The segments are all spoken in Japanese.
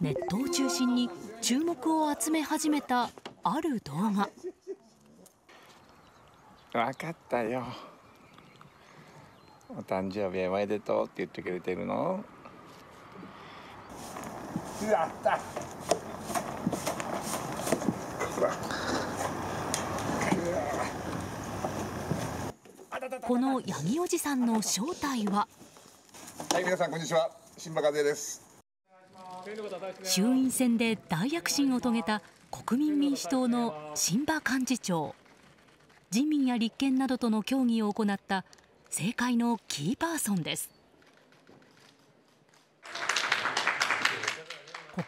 ネットを中心に注目を集め始めたある動画。分かったよ。お誕生日おめでとうって言ってくれてるのやったこのヤギおじさんの正体ははい皆さんこんにちは新馬和です衆院選で大躍進を遂げた国民民主党の榛葉幹事長自民や立憲などとの協議を行った政界のキーパーソンです。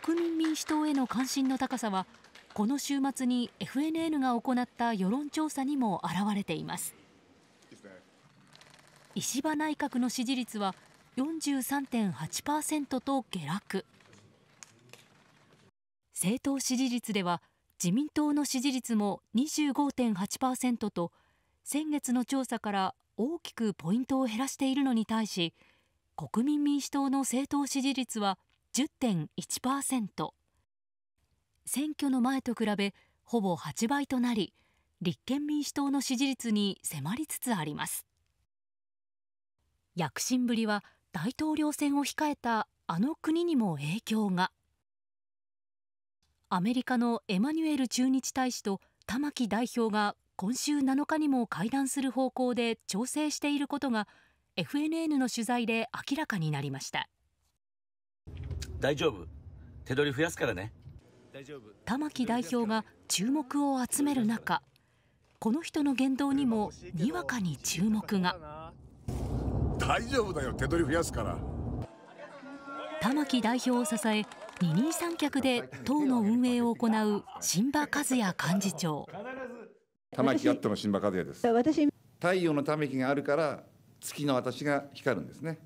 国民民主党への関心の高さはこの週末に FNN が行った世論調査にも表れています石破内閣の支持率は43.8％と下落政党支持率では自民党の支持率も25.8％と先月の調査から大きくポイントを減らしているのに対し国民民主党の政党支持率は10.1%。選挙の前と比べほぼ8倍となり立憲民主党の支持率に迫りつつあります躍進ぶりは大統領選を控えたあの国にも影響がアメリカのエマニュエル駐日大使と玉木代表が今週7日にも会談する方向で調整していることが FNN の取材で明らかになりました大丈夫手取り増やすからね玉木代表が注目を集める中この人の言動にもにわかに注目が大丈夫だよ手取り増やすから玉木代表を支え二人三脚で党の運営を行う新馬和也幹事長玉木あっても新馬和也です私太陽のため息があるから月の私が光るんですね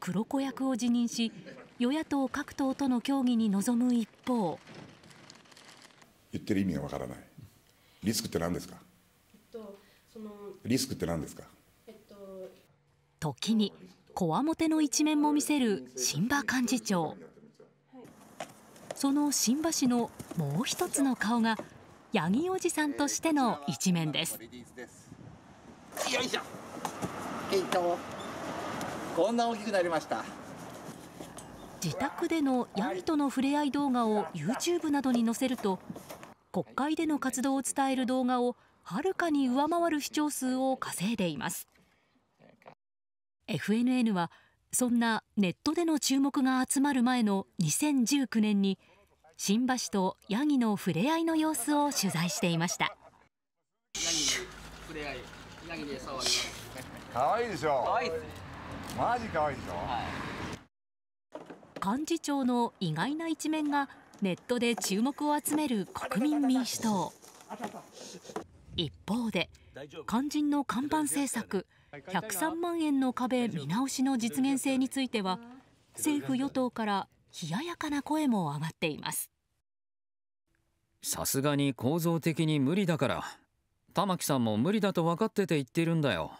黒子役を辞任し与野党各党との協議に臨む一方言ってる意味がわからないリスクって何ですか、えっと、リスクって何ですか、えっと、時にこわもての一面も見せる榛葉幹事長その新葉氏のもう一つの顔が八木おじさんとしての一面ですよいしょえっとこんな大きくなりました自宅でのヤギとの触れ合い動画を YouTube などに載せると国会での活動を伝える動画をはるかに上回る視聴数を稼いでいます。ＦＮＮ はそんなネットでの注目が集まる前の2019年に新橋とヤギの触れ合いの様子を取材していました。かわいいでしょ幹事長の意外な一面がネットで注目を集める国民民主党一方で肝心の看板政策103万円の壁見直しの実現性については政府・与党から冷ややかな声も上がっています。さすがに構造的に無理だから玉木さんも無理だと分かってて言ってるんだよ